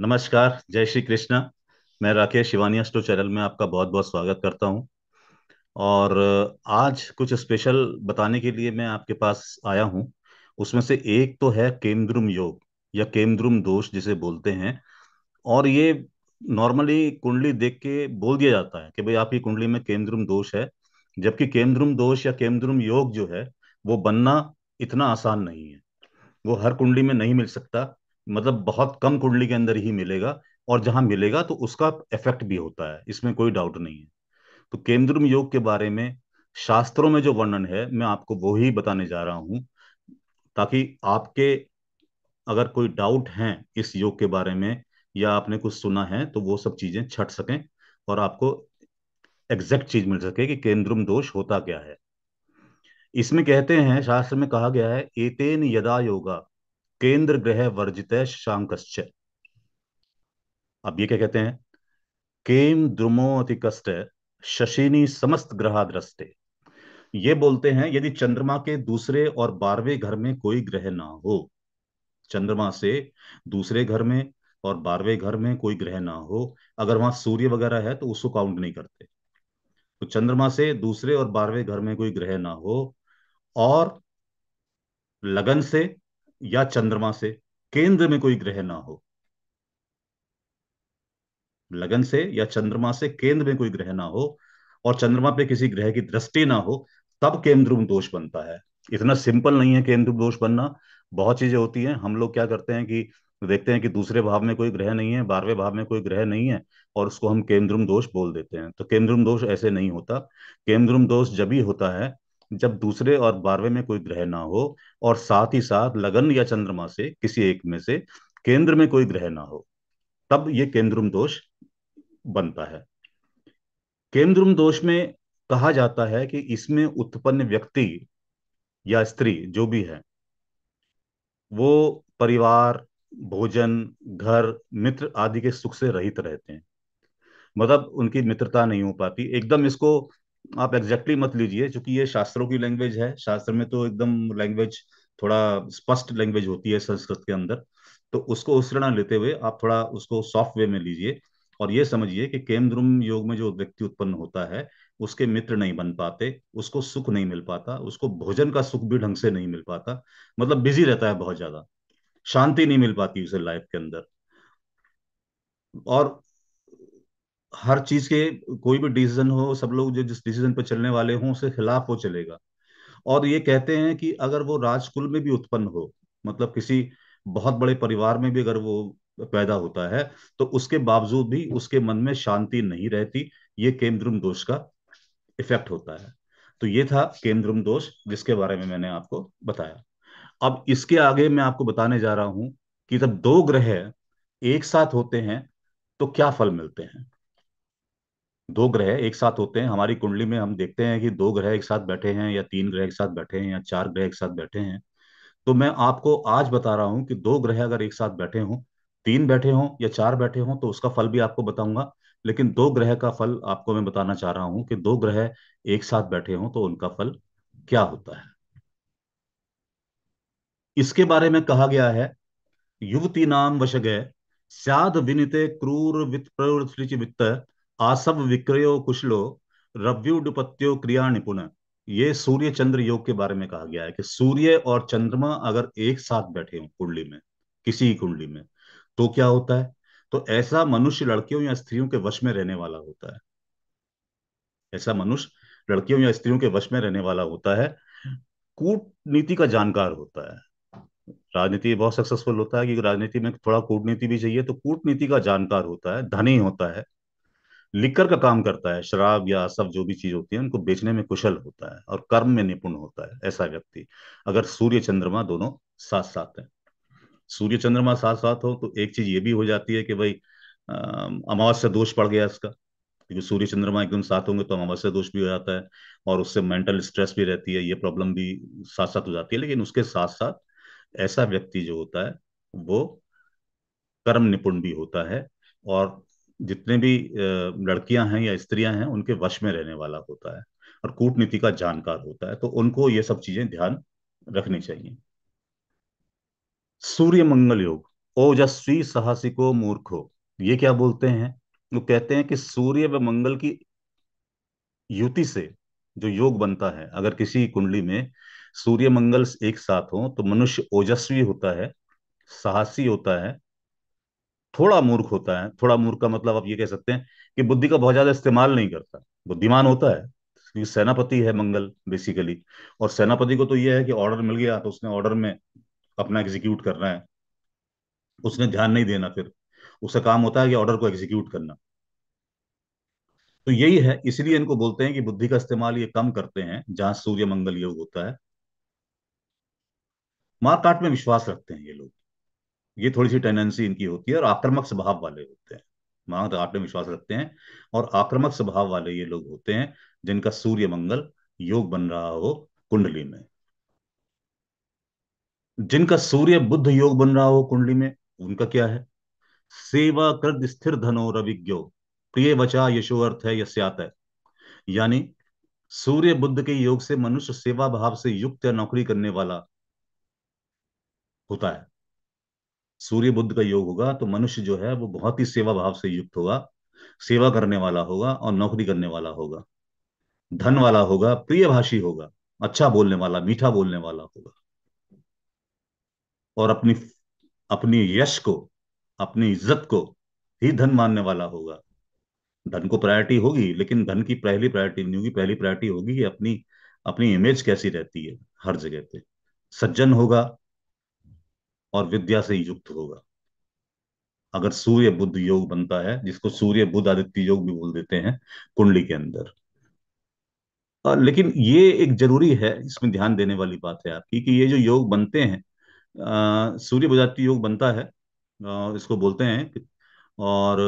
नमस्कार जय श्री कृष्णा मैं राकेश शिवानी अस्टो चैनल में आपका बहुत बहुत स्वागत करता हूं और आज कुछ स्पेशल बताने के लिए मैं आपके पास आया हूं उसमें से एक तो है केमद्रुम योग या केमद्रुम दोष जिसे बोलते हैं और ये नॉर्मली कुंडली देख के बोल दिया जाता है कि भाई आपकी कुंडली में केमद्रुम दोष है जबकि केमद्रुम दोष या केमद्रुम योग जो है वो बनना इतना आसान नहीं है वो हर कुंडली में नहीं मिल सकता मतलब बहुत कम कुंडली के अंदर ही मिलेगा और जहां मिलेगा तो उसका इफेक्ट भी होता है इसमें कोई डाउट नहीं है तो केंद्रम योग के बारे में शास्त्रों में जो वर्णन है मैं आपको वो ही बताने जा रहा हूं ताकि आपके अगर कोई डाउट है इस योग के बारे में या आपने कुछ सुना है तो वो सब चीजें छट सकें और आपको एग्जैक्ट चीज मिल सके कि केंद्रम दोष होता क्या है इसमें कहते हैं शास्त्र में कहा गया है एतेन यदा योगा केंद्र ग्रह वर्जित शांकश्च अब ये क्या कहते हैं केम द्रुमो अति कष्ट शशिनी समस्त ग्रह दृष्टे ये बोलते हैं यदि चंद्रमा के दूसरे और बारहवें घर में कोई ग्रह ना हो चंद्रमा से दूसरे घर में और बारहवें घर में कोई ग्रह ना हो अगर वहां सूर्य वगैरह है तो उसको काउंट नहीं करते तो चंद्रमा से दूसरे और बारहवें घर में कोई ग्रह ना हो और लगन से या चंद्रमा से केंद्र में कोई ग्रह ना हो लगन से या चंद्रमा से केंद्र में कोई ग्रह ना हो और चंद्रमा पे किसी ग्रह की दृष्टि ना हो तब केंद्रुम दोष बनता है इतना सिंपल नहीं है केंद्र दोष बनना बहुत चीजें होती हैं हम लोग क्या करते हैं कि देखते हैं कि दूसरे भाव में कोई ग्रह नहीं है बारहवें भाव में कोई ग्रह नहीं है और उसको हम केंद्रुम दोष बोल देते हैं तो केंद्रुम दोष ऐसे नहीं होता केंद्रुम दोष जब ही होता है जब दूसरे और बारहवें में कोई ग्रह ना हो और साथ ही साथ लगन या चंद्रमा से किसी एक में से केंद्र में कोई ग्रह ना हो तब ये केंद्रुम दोष बनता है केंद्रुम दोष में कहा जाता है कि इसमें उत्पन्न व्यक्ति या स्त्री जो भी है वो परिवार भोजन घर मित्र आदि के सुख से रहित रहते हैं मतलब उनकी मित्रता नहीं हो पाती एकदम इसको आप एग्जैक्टली मत लीजिए क्योंकि ये शास्त्रों की लैंग्वेज है शास्त्र में तो एकदम लैंग्वेज थोड़ा स्पष्ट लैंग्वेज होती है संस्कृत के अंदर तो उसको उस तरह लेते हुए आप थोड़ा उसको सॉफ्ट वे में लीजिए और ये समझिए कि केमद्रुम योग में जो व्यक्ति उत्पन्न होता है उसके मित्र नहीं बन पाते उसको सुख नहीं मिल पाता उसको भोजन का सुख भी ढंग से नहीं मिल पाता मतलब बिजी रहता है बहुत ज्यादा शांति नहीं मिल पाती उसे लाइफ के अंदर और हर चीज के कोई भी डिसीजन हो सब लोग जो जिस डिसीजन पर चलने वाले हों उसके खिलाफ वो चलेगा और ये कहते हैं कि अगर वो राजकुल में भी उत्पन्न हो मतलब किसी बहुत बड़े परिवार में भी अगर वो पैदा होता है तो उसके बावजूद भी उसके मन में शांति नहीं रहती ये केमद्रुम दोष का इफेक्ट होता है तो ये था केमद्रुम दोष जिसके बारे में मैंने आपको बताया अब इसके आगे मैं आपको बताने जा रहा हूं कि जब दो ग्रह एक साथ होते हैं तो क्या फल मिलते हैं दो ग्रह एक साथ होते हैं हमारी कुंडली में हम देखते हैं कि दो ग्रह एक साथ बैठे हैं या तीन ग्रह एक साथ बैठे हैं या चार ग्रह एक साथ बैठे हैं तो मैं आपको आज बता रहा हूं कि दो ग्रह अगर एक साथ बैठे हों तीन बैठे हों या चार बैठे हों तो उसका फल भी आपको बताऊंगा लेकिन दो ग्रह का फल आपको मैं बताना चाह रहा हूं कि दो ग्रह एक साथ बैठे हों तो उनका फल क्या होता है इसके बारे में कहा गया है युवती नाम वशगय स्याद विनिते क्रूर वित्त वित्त आसव विक्रयो कुशलो रव्युपत्यो क्रिया निपुण ये सूर्य चंद्र योग के बारे में कहा गया है कि सूर्य और चंद्रमा अगर एक साथ बैठे हों कुंडली में किसी कुंडली में तो क्या होता है तो ऐसा मनुष्य लड़कियों या स्त्रियों के वश में रहने वाला होता है ऐसा मनुष्य लड़कियों या स्त्रियों के वश में रहने वाला होता है कूटनीति का जानकार होता है राजनीति बहुत सक्सेसफुल होता है कि राजनीति में थोड़ा कूटनीति भी चाहिए तो कूटनीति का जानकार होता है धनी होता है लिकर का काम करता है शराब या सब जो भी चीज होती है उनको बेचने में कुशल होता है और कर्म में निपुण होता है ऐसा व्यक्ति अगर सूर्य चंद्रमा दोनों साथ साथ हैं सूर्य चंद्रमा साथ साथ हो तो एक चीज ये भी हो जाती है कि भाई अमावस्या दोष पड़ गया इसका क्योंकि सूर्य चंद्रमा एकदम साथ होंगे तो अमावस्या दोष भी हो जाता है और उससे मेंटल स्ट्रेस भी रहती है ये प्रॉब्लम भी साथ साथ हो जाती है लेकिन उसके साथ साथ ऐसा व्यक्ति जो होता है वो कर्म निपुण भी होता है और जितने भी लड़कियां हैं या स्त्रियां हैं उनके वश में रहने वाला होता है और कूटनीति का जानकार होता है तो उनको ये सब चीजें ध्यान रखनी चाहिए सूर्य मंगल योग ओजस्वी साहसिको मूर्खो ये क्या बोलते हैं वो कहते हैं कि सूर्य व मंगल की युति से जो योग बनता है अगर किसी कुंडली में सूर्य मंगल एक साथ हो तो मनुष्य ओजस्वी होता है साहसी होता है थोड़ा मूर्ख होता है थोड़ा मूर्ख का मतलब आप ये कह सकते हैं कि बुद्धि का बहुत ज्यादा इस्तेमाल नहीं करता बुद्धिमान होता है क्योंकि सेनापति है मंगल बेसिकली और सेनापति को तो यह है कि ऑर्डर मिल गया तो उसने ऑर्डर में अपना एग्जीक्यूट करना है उसने ध्यान नहीं देना फिर उसका काम होता है कि ऑर्डर को एग्जीक्यूट करना तो यही है इसलिए इनको बोलते हैं कि बुद्धि का इस्तेमाल ये कम करते हैं जहां सूर्य मंगल योग होता है मारकाट में विश्वास रखते हैं ये लोग ये थोड़ी सी टेंडेंसी इनकी होती है और आक्रमक स्वभाव वाले होते हैं मांग तो आत्म विश्वास रखते हैं और आक्रमक स्वभाव वाले ये लोग होते हैं जिनका सूर्य मंगल योग बन रहा हो कुंडली में जिनका सूर्य बुद्ध योग बन रहा हो कुंडली में उनका क्या है सेवा कृत स्थिर धनो रविज्ञो प्रिय वचा यशो अर्थ है यश्यात है यानी सूर्य बुद्ध के योग से मनुष्य सेवा भाव से युक्त या नौकरी करने वाला होता है सूर्य बुद्ध का योग होगा तो मनुष्य जो है वो बहुत ही सेवा भाव से युक्त होगा सेवा करने वाला होगा और नौकरी करने वाला होगा धन वाला होगा प्रिय भाषी होगा अच्छा बोलने वाला मीठा बोलने वाला होगा और अपनी अपनी यश को अपनी इज्जत को ही धन मानने वाला होगा धन को प्रायोरिटी होगी लेकिन धन की पहली प्रायोरिटी नहीं होगी पहली प्रायोरिटी होगी कि अपनी अपनी इमेज कैसी रहती है हर जगह पे सज्जन होगा और विद्या से युक्त होगा अगर सूर्य बुद्ध योग बनता है जिसको सूर्य बुद्ध आदित्य योग भी बोल देते हैं कुंडली के अंदर आ, लेकिन ये एक जरूरी है इसमें ध्यान देने वाली बात है आपकी कि ये जो योग बनते हैं सूर्य बुधादित्य योग बनता है आ, इसको बोलते हैं और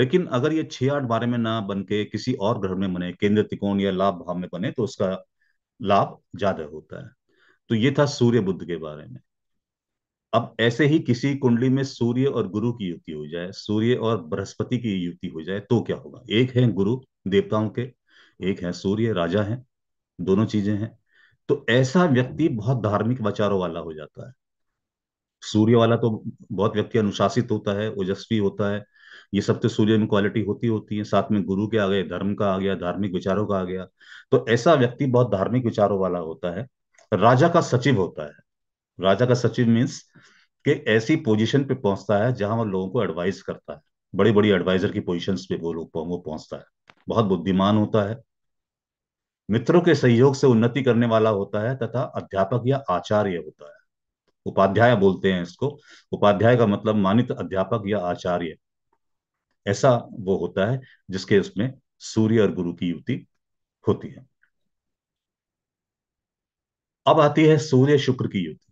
लेकिन अगर ये छह आठ बारह में ना बनके किसी और ग्रह में बने केंद्र त्रिकोण या लाभ भाव में बने तो उसका लाभ ज्यादा होता है तो ये था सूर्य बुद्ध के बारे में अब ऐसे ही किसी कुंडली में सूर्य और गुरु की युति हो जाए सूर्य और बृहस्पति की युति हो जाए तो क्या होगा एक है गुरु देवताओं के एक है सूर्य राजा है दोनों चीजें हैं तो ऐसा व्यक्ति बहुत धार्मिक विचारों वाला हो जाता है सूर्य वाला तो बहुत व्यक्ति अनुशासित होता है ओजस्वी होता है ये सब तो सूर्य में क्वालिटी होती होती है साथ में गुरु के आ गए धर्म का आ गया धार्मिक विचारों का आ गया तो ऐसा व्यक्ति बहुत धार्मिक विचारों वाला होता है राजा का सचिव होता है राजा का सचिव मीन्स कि ऐसी पोजीशन पे पहुंचता है जहां वो लोगों को एडवाइस करता है बड़ी बड़ी एडवाइजर की पोजिशन पे वो लोग वो पहुंचता है बहुत बुद्धिमान होता है मित्रों के सहयोग से उन्नति करने वाला होता है तथा अध्यापक या आचार्य होता है उपाध्याय बोलते हैं इसको उपाध्याय का मतलब मानित अध्यापक या आचार्य ऐसा वो होता है जिसके उसमें सूर्य और गुरु की युति होती है अब आती है सूर्य शुक्र की युति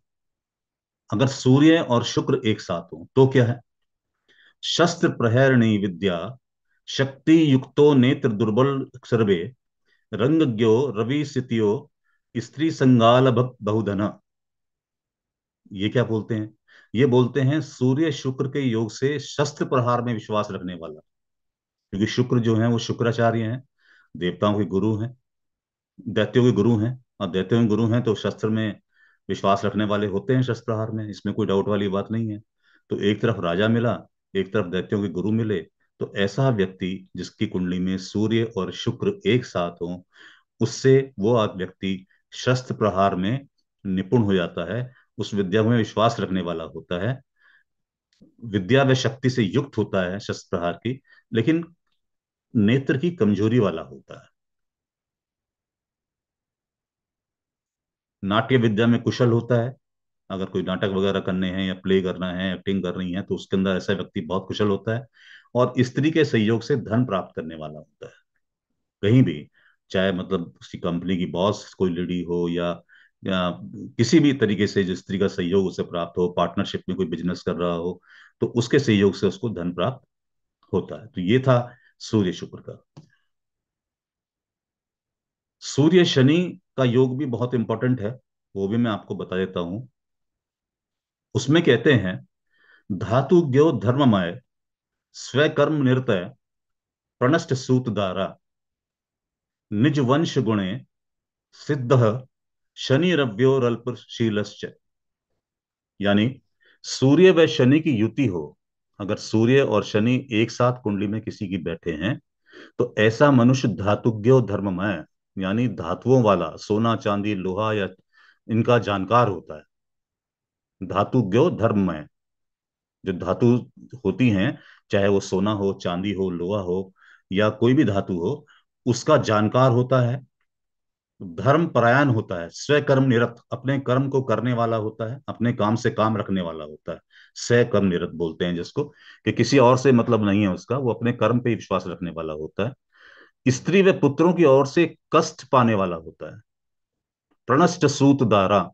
अगर सूर्य और शुक्र एक साथ हो तो क्या है शस्त्र प्रहरणी विद्या शक्ति युक्तो नेत्र दुर्बल सर्वे रंगज्ञो रवि सितियो स्त्री संगाल बहुधना ये क्या बोलते हैं ये बोलते हैं सूर्य शुक्र के योग से शस्त्र प्रहार में विश्वास रखने वाला क्योंकि शुक्र जो है वो शुक्राचार्य हैं देवताओं के गुरु हैं दैत्यों के गुरु हैं और दैत्यों के गुरु हैं तो शस्त्र में विश्वास रखने वाले होते हैं शस्त्र प्रहार में इसमें कोई डाउट वाली बात नहीं है तो एक तरफ राजा मिला एक तरफ दैत्यों के गुरु मिले तो ऐसा व्यक्ति जिसकी कुंडली में सूर्य और शुक्र एक साथ हो उससे वो व्यक्ति शस्त्र प्रहार में निपुण हो जाता है उस विद्या में विश्वास रखने वाला होता है विद्या व शक्ति से युक्त होता है शस्त्र प्रहार की लेकिन नेत्र की कमजोरी वाला होता है नाट्य विद्या में कुशल होता है अगर कोई नाटक वगैरह करने हैं या प्ले करना है एक्टिंग कर रही है तो उसके अंदर ऐसा व्यक्ति बहुत कुशल होता है और स्त्री के सहयोग से धन प्राप्त करने वाला होता है कहीं भी चाहे मतलब उसकी कंपनी की बॉस कोई लेडी हो या या किसी भी तरीके से जो स्त्री का सहयोग उसे प्राप्त हो पार्टनरशिप में कोई बिजनेस कर रहा हो तो उसके सहयोग से उसको धन प्राप्त होता है तो ये था सूर्य शुक्र का सूर्य शनि का योग भी बहुत इंपॉर्टेंट है वो भी मैं आपको बता देता हूं उसमें कहते हैं धातु ज्ञो धर्ममय स्वकर्म निरत प्रणष्ट दारा निज वंश गुणे सिद्ध शनि रव्यो शीलश्च यानी सूर्य व शनि की युति हो अगर सूर्य और शनि एक साथ कुंडली में किसी की बैठे हैं तो ऐसा मनुष्य धातुज्ञ धर्ममय यानी धातुओं वाला सोना चांदी लोहा या इनका जानकार होता है धातु ज्ञो धर्म में जो धातु होती हैं चाहे वो सोना हो चांदी हो लोहा हो या कोई भी धातु हो उसका जानकार होता है धर्म परायण होता है स्वकर्म निरत अपने कर्म को करने वाला होता है अपने काम से काम रखने वाला होता है स्वकर्म निरत बोलते हैं जिसको कि किसी और से मतलब नहीं है उसका वो अपने कर्म पे विश्वास रखने वाला होता है स्त्री व पुत्रों की ओर से कष्ट पाने वाला होता है प्रणष्ट सूतदारा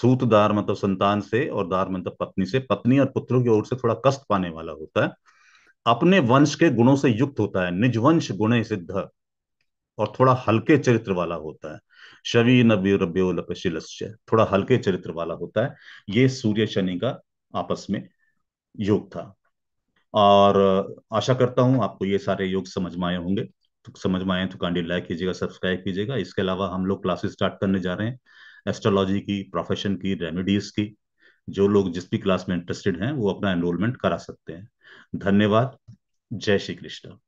सूतदार मतलब संतान से और दार मतलब पत्नी से पत्नी और पुत्रों की ओर से थोड़ा कष्ट पाने वाला होता है अपने वंश के गुणों से युक्त होता है निजवंश गुणे सिद्ध और थोड़ा हल्के चरित्र वाला होता है शवि नब्योलपशिलस्य थोड़ा हल्के चरित्र वाला होता है ये सूर्य शनि का आपस में योग था और आशा करता हूँ आपको ये सारे योग समझ में आए होंगे तो समझ में आए तो कांडी लाइक कीजिएगा सब्सक्राइब कीजिएगा इसके अलावा हम लोग क्लासेस स्टार्ट करने जा रहे हैं एस्ट्रोलॉजी की प्रोफेशन की रेमेडीज की जो लोग जिस भी क्लास में इंटरेस्टेड हैं वो अपना एनरोलमेंट करा सकते हैं धन्यवाद जय श्री कृष्ण